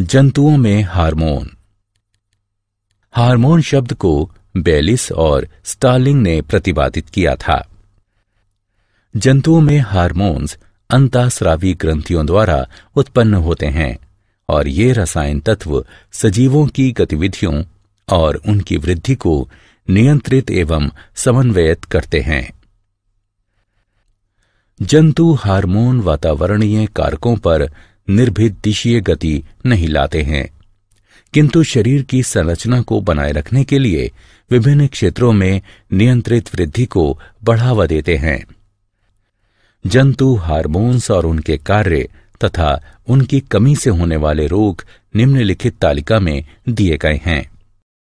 जंतुओं में hormone hormone शब्द को बेलिस और स्टालिंग ने प्रतिपादित किया था जंतुओं में हार्मोन्स अंतास्रावी ग्रंथियों द्वारा उत्पन्न होते हैं और ये रसायन तत्व सजीवों की गतिविधियों और उनकी वृद्धि को नियंत्रित एवं समन्वयित करते हैं जंतु हार्मोन वातावरणीय कारकों पर निर्भित दिशीय गति नहीं लाते हैं किंतु शरीर की संरचना को बनाए रखने के लिए विभिन्न क्षेत्रों में नियंत्रित वृद्धि को बढ़ावा देते हैं जंतु हार्मोन्स और उनके कार्य तथा उनकी कमी से होने वाले रोग निम्नलिखित तालिका में दिए गए हैं